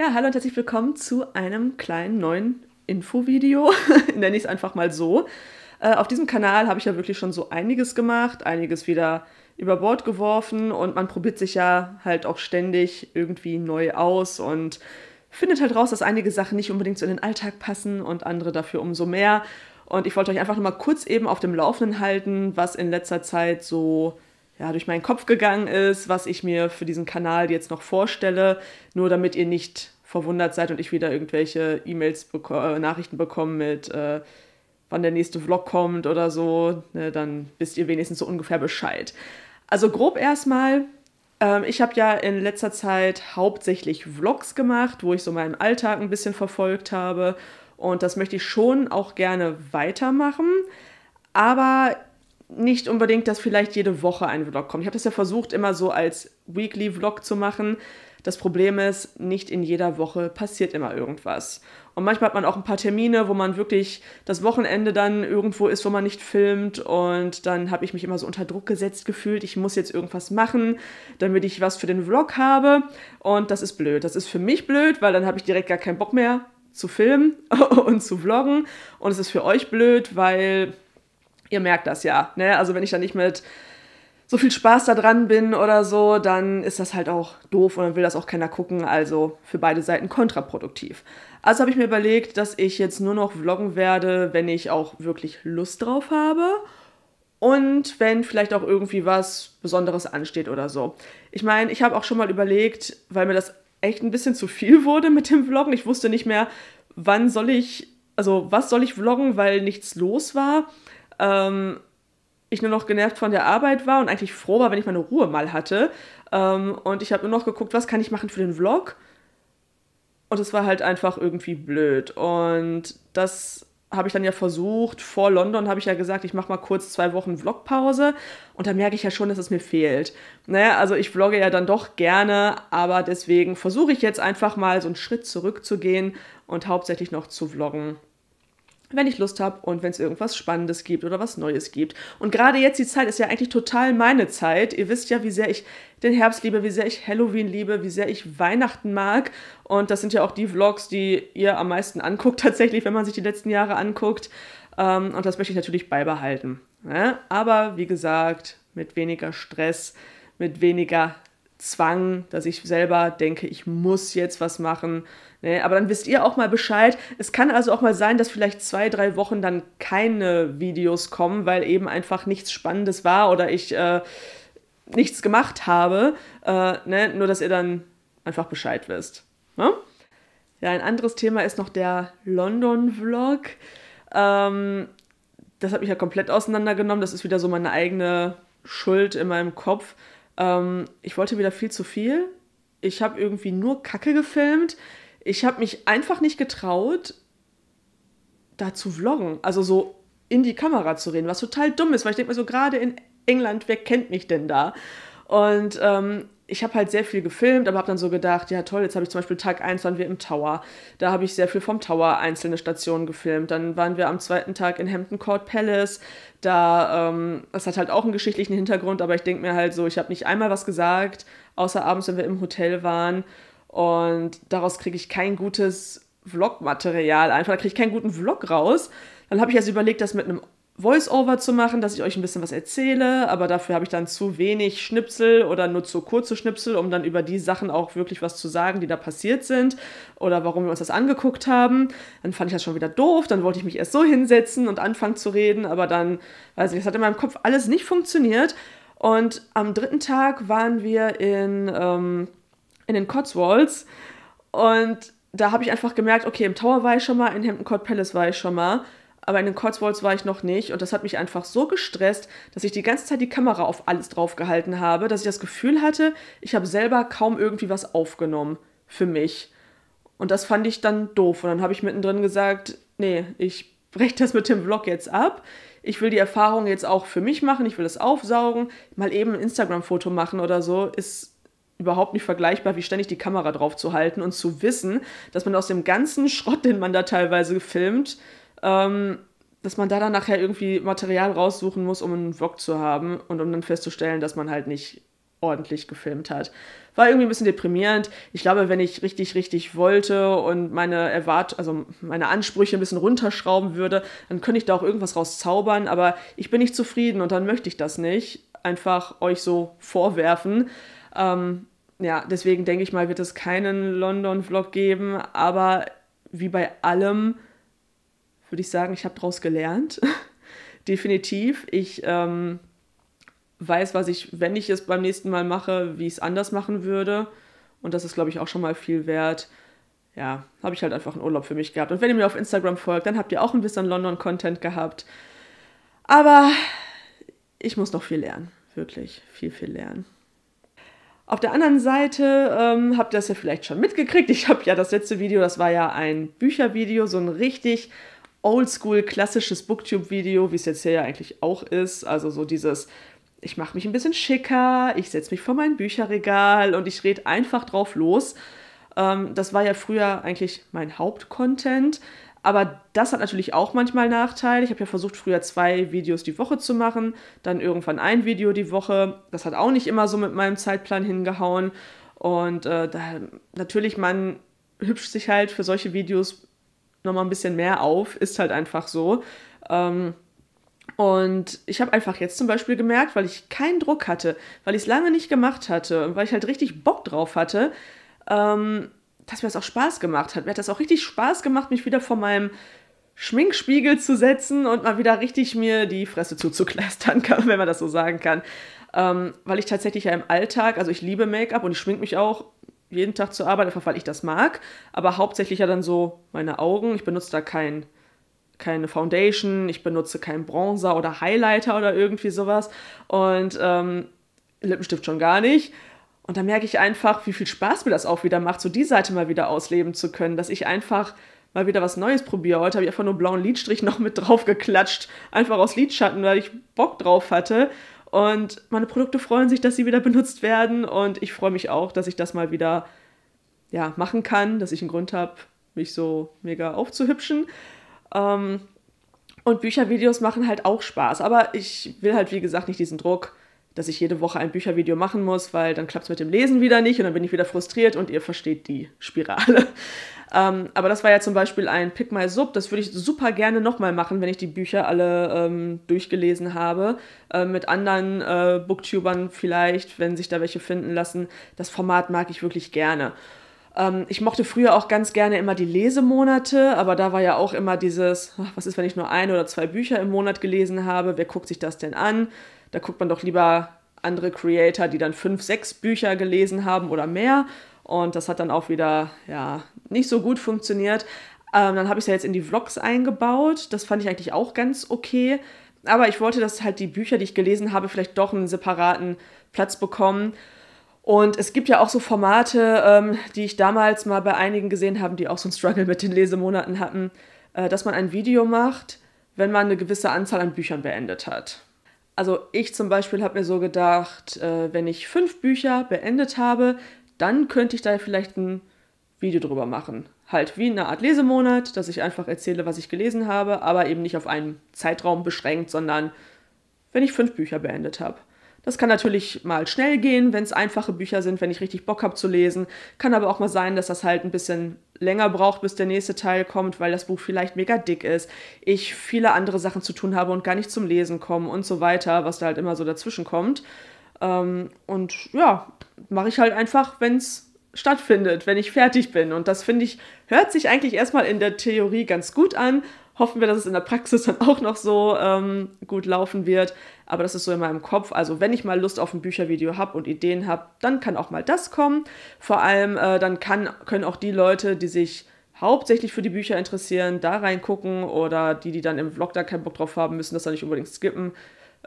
Ja, hallo und herzlich willkommen zu einem kleinen neuen Infovideo. Nenne ich es einfach mal so. Äh, auf diesem Kanal habe ich ja wirklich schon so einiges gemacht, einiges wieder über Bord geworfen und man probiert sich ja halt auch ständig irgendwie neu aus und findet halt raus, dass einige Sachen nicht unbedingt so in den Alltag passen und andere dafür umso mehr. Und ich wollte euch einfach nochmal kurz eben auf dem Laufenden halten, was in letzter Zeit so ja, durch meinen Kopf gegangen ist, was ich mir für diesen Kanal jetzt noch vorstelle, nur damit ihr nicht verwundert seid und ich wieder irgendwelche E-Mails, bek äh, Nachrichten bekomme mit, äh, wann der nächste Vlog kommt oder so, ne, dann wisst ihr wenigstens so ungefähr Bescheid. Also grob erstmal, ähm, ich habe ja in letzter Zeit hauptsächlich Vlogs gemacht, wo ich so meinen Alltag ein bisschen verfolgt habe und das möchte ich schon auch gerne weitermachen. Aber nicht unbedingt, dass vielleicht jede Woche ein Vlog kommt. Ich habe das ja versucht, immer so als Weekly Vlog zu machen. Das Problem ist, nicht in jeder Woche passiert immer irgendwas. Und manchmal hat man auch ein paar Termine, wo man wirklich das Wochenende dann irgendwo ist, wo man nicht filmt. Und dann habe ich mich immer so unter Druck gesetzt gefühlt, ich muss jetzt irgendwas machen, damit ich was für den Vlog habe. Und das ist blöd. Das ist für mich blöd, weil dann habe ich direkt gar keinen Bock mehr zu filmen und zu vloggen. Und es ist für euch blöd, weil ihr merkt das ja. Ne? Also wenn ich da nicht mit so viel Spaß da dran bin oder so, dann ist das halt auch doof und dann will das auch keiner gucken. Also für beide Seiten kontraproduktiv. Also habe ich mir überlegt, dass ich jetzt nur noch vloggen werde, wenn ich auch wirklich Lust drauf habe. Und wenn vielleicht auch irgendwie was Besonderes ansteht oder so. Ich meine, ich habe auch schon mal überlegt, weil mir das echt ein bisschen zu viel wurde mit dem Vloggen. Ich wusste nicht mehr, wann soll ich, also was soll ich vloggen, weil nichts los war ähm, ich nur noch genervt von der Arbeit war und eigentlich froh war, wenn ich meine Ruhe mal hatte. Ähm, und ich habe nur noch geguckt, was kann ich machen für den Vlog. Und es war halt einfach irgendwie blöd. Und das habe ich dann ja versucht, vor London habe ich ja gesagt, ich mache mal kurz zwei Wochen Vlogpause und da merke ich ja schon, dass es mir fehlt. Naja, also ich vlogge ja dann doch gerne, aber deswegen versuche ich jetzt einfach mal so einen Schritt zurückzugehen und hauptsächlich noch zu vloggen wenn ich Lust habe und wenn es irgendwas Spannendes gibt oder was Neues gibt. Und gerade jetzt die Zeit ist ja eigentlich total meine Zeit. Ihr wisst ja, wie sehr ich den Herbst liebe, wie sehr ich Halloween liebe, wie sehr ich Weihnachten mag. Und das sind ja auch die Vlogs, die ihr am meisten anguckt tatsächlich, wenn man sich die letzten Jahre anguckt. Ähm, und das möchte ich natürlich beibehalten. Ne? Aber wie gesagt, mit weniger Stress, mit weniger Zwang, dass ich selber denke, ich muss jetzt was machen. Ne? Aber dann wisst ihr auch mal Bescheid. Es kann also auch mal sein, dass vielleicht zwei, drei Wochen dann keine Videos kommen, weil eben einfach nichts Spannendes war oder ich äh, nichts gemacht habe. Äh, ne? Nur, dass ihr dann einfach Bescheid wisst. Ne? Ja, ein anderes Thema ist noch der London-Vlog. Ähm, das hat mich ja komplett auseinandergenommen. Das ist wieder so meine eigene Schuld in meinem Kopf. Ähm, ich wollte wieder viel zu viel. Ich habe irgendwie nur Kacke gefilmt. Ich habe mich einfach nicht getraut, da zu vloggen. Also so in die Kamera zu reden, was total dumm ist, weil ich denke mir so, gerade in England, wer kennt mich denn da? Und ähm, ich habe halt sehr viel gefilmt, aber habe dann so gedacht, ja toll, jetzt habe ich zum Beispiel Tag 1 waren wir im Tower. Da habe ich sehr viel vom Tower einzelne Stationen gefilmt. Dann waren wir am zweiten Tag in Hampton Court Palace. Da, ähm, das hat halt auch einen geschichtlichen Hintergrund, aber ich denke mir halt so, ich habe nicht einmal was gesagt, außer abends, wenn wir im Hotel waren. Und daraus kriege ich kein gutes Vlog-Material. Einfach, da kriege ich keinen guten Vlog raus. Dann habe ich also überlegt, das mit einem Voice-Over zu machen, dass ich euch ein bisschen was erzähle, aber dafür habe ich dann zu wenig Schnipsel oder nur zu kurze Schnipsel, um dann über die Sachen auch wirklich was zu sagen, die da passiert sind oder warum wir uns das angeguckt haben. Dann fand ich das schon wieder doof, dann wollte ich mich erst so hinsetzen und anfangen zu reden, aber dann, weiß ich, es hat in meinem Kopf alles nicht funktioniert. Und am dritten Tag waren wir in, ähm, in den Cotswolds und da habe ich einfach gemerkt, okay, im Tower war ich schon mal, in Hampton Court Palace war ich schon mal aber in den Cotswolds war ich noch nicht und das hat mich einfach so gestresst, dass ich die ganze Zeit die Kamera auf alles drauf gehalten habe, dass ich das Gefühl hatte, ich habe selber kaum irgendwie was aufgenommen für mich. Und das fand ich dann doof und dann habe ich mittendrin gesagt, nee, ich breche das mit dem Vlog jetzt ab. Ich will die Erfahrung jetzt auch für mich machen, ich will es aufsaugen, mal eben ein Instagram-Foto machen oder so, ist überhaupt nicht vergleichbar, wie ständig die Kamera drauf zu halten und zu wissen, dass man aus dem ganzen Schrott, den man da teilweise filmt, ähm, dass man da dann nachher irgendwie Material raussuchen muss, um einen Vlog zu haben und um dann festzustellen, dass man halt nicht ordentlich gefilmt hat. War irgendwie ein bisschen deprimierend. Ich glaube, wenn ich richtig, richtig wollte und meine Erwart also meine Ansprüche ein bisschen runterschrauben würde, dann könnte ich da auch irgendwas rauszaubern, aber ich bin nicht zufrieden und dann möchte ich das nicht. Einfach euch so vorwerfen. Ähm, ja, deswegen denke ich mal, wird es keinen London-Vlog geben, aber wie bei allem würde ich sagen, ich habe daraus gelernt. Definitiv. Ich ähm, weiß, was ich, wenn ich es beim nächsten Mal mache, wie ich es anders machen würde. Und das ist, glaube ich, auch schon mal viel wert. Ja, habe ich halt einfach einen Urlaub für mich gehabt. Und wenn ihr mir auf Instagram folgt, dann habt ihr auch ein bisschen London-Content gehabt. Aber ich muss noch viel lernen. Wirklich viel, viel lernen. Auf der anderen Seite ähm, habt ihr das ja vielleicht schon mitgekriegt. Ich habe ja das letzte Video, das war ja ein Büchervideo, so ein richtig oldschool klassisches Booktube-Video, wie es jetzt hier ja eigentlich auch ist. Also so dieses, ich mache mich ein bisschen schicker, ich setze mich vor mein Bücherregal und ich rede einfach drauf los. Ähm, das war ja früher eigentlich mein Hauptcontent. Aber das hat natürlich auch manchmal Nachteile. Ich habe ja versucht, früher zwei Videos die Woche zu machen, dann irgendwann ein Video die Woche. Das hat auch nicht immer so mit meinem Zeitplan hingehauen. Und äh, da, natürlich, man hübscht sich halt für solche Videos nochmal ein bisschen mehr auf, ist halt einfach so. Ähm, und ich habe einfach jetzt zum Beispiel gemerkt, weil ich keinen Druck hatte, weil ich es lange nicht gemacht hatte und weil ich halt richtig Bock drauf hatte, ähm, dass mir das auch Spaß gemacht hat. Mir hat das auch richtig Spaß gemacht, mich wieder vor meinem Schminkspiegel zu setzen und mal wieder richtig mir die Fresse zuzukleistern kann, wenn man das so sagen kann. Ähm, weil ich tatsächlich ja im Alltag, also ich liebe Make-up und ich schmink mich auch jeden Tag zur Arbeit, einfach weil ich das mag. Aber hauptsächlich ja dann so meine Augen. Ich benutze da kein, keine Foundation, ich benutze keinen Bronzer oder Highlighter oder irgendwie sowas. Und ähm, Lippenstift schon gar nicht. Und da merke ich einfach, wie viel Spaß mir das auch wieder macht, so die Seite mal wieder ausleben zu können, dass ich einfach mal wieder was Neues probiere. Heute habe ich einfach nur einen blauen Lidstrich noch mit drauf geklatscht, einfach aus Lidschatten, weil ich Bock drauf hatte. Und meine Produkte freuen sich, dass sie wieder benutzt werden. Und ich freue mich auch, dass ich das mal wieder ja, machen kann, dass ich einen Grund habe, mich so mega aufzuhübschen. Ähm, und Büchervideos machen halt auch Spaß. Aber ich will halt, wie gesagt, nicht diesen Druck, dass ich jede Woche ein Büchervideo machen muss, weil dann klappt es mit dem Lesen wieder nicht und dann bin ich wieder frustriert und ihr versteht die Spirale. Ähm, aber das war ja zum Beispiel ein Pick My Sub, das würde ich super gerne nochmal machen, wenn ich die Bücher alle ähm, durchgelesen habe. Äh, mit anderen äh, Booktubern vielleicht, wenn sich da welche finden lassen. Das Format mag ich wirklich gerne ähm, ich mochte früher auch ganz gerne immer die Lesemonate, aber da war ja auch immer dieses, was ist, wenn ich nur ein oder zwei Bücher im Monat gelesen habe? Wer guckt sich das denn an? Da guckt man doch lieber andere Creator, die dann fünf, sechs Bücher gelesen haben oder mehr. Und das hat dann auch wieder ja, nicht so gut funktioniert. Ähm, dann habe ich es ja jetzt in die Vlogs eingebaut. Das fand ich eigentlich auch ganz okay. Aber ich wollte, dass halt die Bücher, die ich gelesen habe, vielleicht doch einen separaten Platz bekommen. Und es gibt ja auch so Formate, ähm, die ich damals mal bei einigen gesehen habe, die auch so einen Struggle mit den Lesemonaten hatten, äh, dass man ein Video macht, wenn man eine gewisse Anzahl an Büchern beendet hat. Also ich zum Beispiel habe mir so gedacht, äh, wenn ich fünf Bücher beendet habe, dann könnte ich da vielleicht ein Video drüber machen. Halt wie eine Art Lesemonat, dass ich einfach erzähle, was ich gelesen habe, aber eben nicht auf einen Zeitraum beschränkt, sondern wenn ich fünf Bücher beendet habe. Das kann natürlich mal schnell gehen, wenn es einfache Bücher sind, wenn ich richtig Bock habe zu lesen. Kann aber auch mal sein, dass das halt ein bisschen länger braucht, bis der nächste Teil kommt, weil das Buch vielleicht mega dick ist, ich viele andere Sachen zu tun habe und gar nicht zum Lesen komme und so weiter, was da halt immer so dazwischen kommt. Ähm, und ja, mache ich halt einfach, wenn es stattfindet, wenn ich fertig bin. Und das finde ich, hört sich eigentlich erstmal in der Theorie ganz gut an. Hoffen wir, dass es in der Praxis dann auch noch so ähm, gut laufen wird. Aber das ist so in meinem Kopf. Also wenn ich mal Lust auf ein Büchervideo habe und Ideen habe, dann kann auch mal das kommen. Vor allem äh, dann kann, können auch die Leute, die sich hauptsächlich für die Bücher interessieren, da reingucken oder die, die dann im Vlog da keinen Bock drauf haben, müssen das dann nicht unbedingt skippen.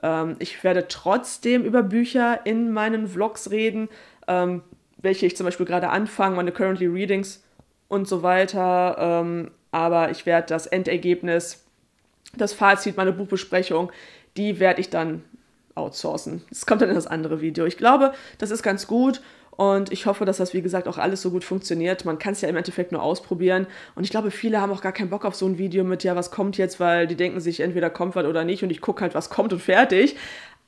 Ähm, ich werde trotzdem über Bücher in meinen Vlogs reden, ähm, welche ich zum Beispiel gerade anfange, meine Currently Readings und so weiter. Ähm, aber ich werde das Endergebnis, das Fazit, meine Buchbesprechung, die werde ich dann outsourcen. Das kommt dann in das andere Video. Ich glaube, das ist ganz gut und ich hoffe, dass das, wie gesagt, auch alles so gut funktioniert. Man kann es ja im Endeffekt nur ausprobieren. Und ich glaube, viele haben auch gar keinen Bock auf so ein Video mit, ja, was kommt jetzt, weil die denken sich, entweder kommt was oder nicht. Und ich gucke halt, was kommt und fertig.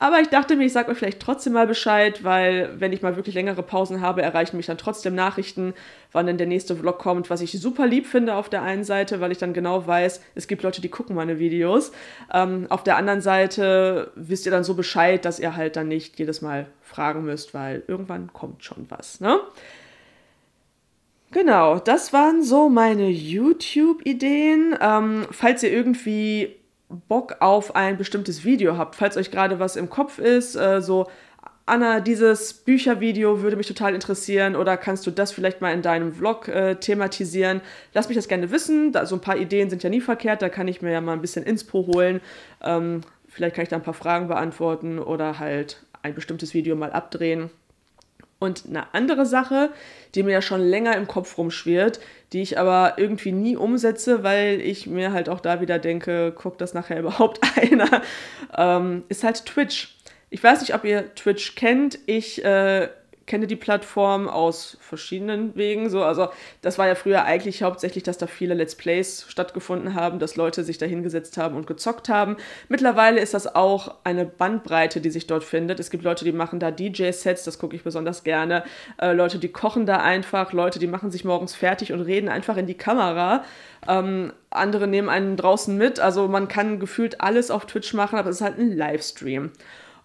Aber ich dachte mir, ich sage euch vielleicht trotzdem mal Bescheid, weil wenn ich mal wirklich längere Pausen habe, erreichen mich dann trotzdem Nachrichten, wann denn der nächste Vlog kommt, was ich super lieb finde auf der einen Seite, weil ich dann genau weiß, es gibt Leute, die gucken meine Videos. Ähm, auf der anderen Seite wisst ihr dann so Bescheid, dass ihr halt dann nicht jedes Mal fragen müsst, weil irgendwann kommt schon was, ne? Genau, das waren so meine YouTube-Ideen. Ähm, falls ihr irgendwie Bock auf ein bestimmtes Video habt, falls euch gerade was im Kopf ist, äh, so Anna, dieses Büchervideo würde mich total interessieren oder kannst du das vielleicht mal in deinem Vlog äh, thematisieren? Lass mich das gerne wissen. Da, so ein paar Ideen sind ja nie verkehrt, da kann ich mir ja mal ein bisschen Inspo holen. Ähm, vielleicht kann ich da ein paar Fragen beantworten oder halt ein bestimmtes Video mal abdrehen. Und eine andere Sache, die mir ja schon länger im Kopf rumschwirrt, die ich aber irgendwie nie umsetze, weil ich mir halt auch da wieder denke, guckt das nachher überhaupt einer, ähm, ist halt Twitch. Ich weiß nicht, ob ihr Twitch kennt. Ich äh, kenne die Plattform aus verschiedenen Wegen. So. Also das war ja früher eigentlich hauptsächlich, dass da viele Let's Plays stattgefunden haben, dass Leute sich da hingesetzt haben und gezockt haben. Mittlerweile ist das auch eine Bandbreite, die sich dort findet. Es gibt Leute, die machen da DJ-Sets, das gucke ich besonders gerne. Äh, Leute, die kochen da einfach, Leute, die machen sich morgens fertig und reden einfach in die Kamera. Ähm, andere nehmen einen draußen mit. Also man kann gefühlt alles auf Twitch machen, aber es ist halt ein Livestream.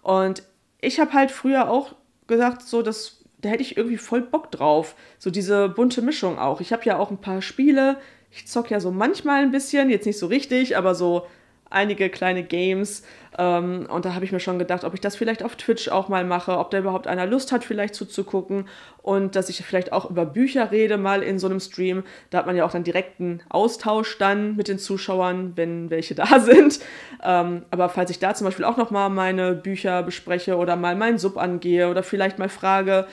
Und ich habe halt früher auch gesagt, so das, da hätte ich irgendwie voll Bock drauf. So diese bunte Mischung auch. Ich habe ja auch ein paar Spiele. Ich zocke ja so manchmal ein bisschen, jetzt nicht so richtig, aber so einige kleine Games. Ähm, und da habe ich mir schon gedacht, ob ich das vielleicht auf Twitch auch mal mache, ob da überhaupt einer Lust hat, vielleicht zuzugucken und dass ich vielleicht auch über Bücher rede mal in so einem Stream. Da hat man ja auch dann direkten Austausch dann mit den Zuschauern, wenn welche da sind. Ähm, aber falls ich da zum Beispiel auch noch mal meine Bücher bespreche oder mal meinen Sub angehe oder vielleicht mal frage,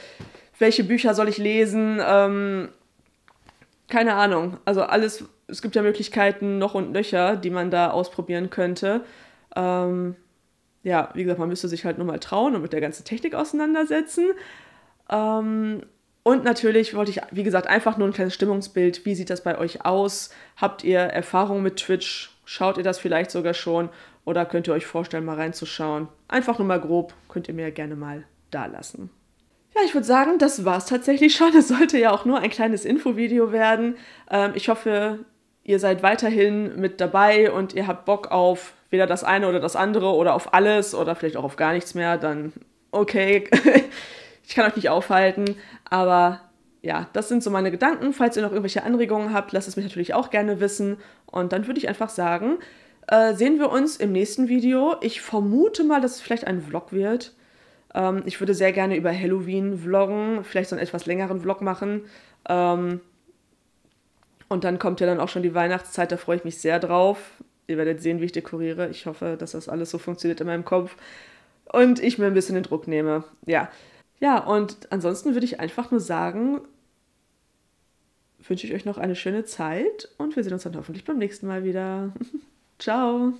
welche Bücher soll ich lesen? Ähm, keine Ahnung. Also alles, es gibt ja Möglichkeiten noch und nöcher, die man da ausprobieren könnte. Ähm, ja, wie gesagt, man müsste sich halt nur mal trauen und mit der ganzen Technik auseinandersetzen. Ähm, und natürlich wollte ich, wie gesagt, einfach nur ein kleines Stimmungsbild. Wie sieht das bei euch aus? Habt ihr Erfahrung mit Twitch? Schaut ihr das vielleicht sogar schon? Oder könnt ihr euch vorstellen, mal reinzuschauen? Einfach nur mal grob, könnt ihr mir gerne mal da lassen. Ja, ich würde sagen, das war es tatsächlich schon. Es sollte ja auch nur ein kleines Infovideo werden. Ähm, ich hoffe, ihr seid weiterhin mit dabei und ihr habt Bock auf weder das eine oder das andere oder auf alles oder vielleicht auch auf gar nichts mehr, dann okay, ich kann euch nicht aufhalten. Aber ja, das sind so meine Gedanken. Falls ihr noch irgendwelche Anregungen habt, lasst es mich natürlich auch gerne wissen. Und dann würde ich einfach sagen, äh, sehen wir uns im nächsten Video. Ich vermute mal, dass es vielleicht ein Vlog wird. Ähm, ich würde sehr gerne über Halloween vloggen, vielleicht so einen etwas längeren Vlog machen. Ähm, und dann kommt ja dann auch schon die Weihnachtszeit, da freue ich mich sehr drauf. Ihr werdet sehen, wie ich dekoriere. Ich hoffe, dass das alles so funktioniert in meinem Kopf. Und ich mir ein bisschen den Druck nehme. Ja. Ja, und ansonsten würde ich einfach nur sagen, wünsche ich euch noch eine schöne Zeit und wir sehen uns dann hoffentlich beim nächsten Mal wieder. Ciao.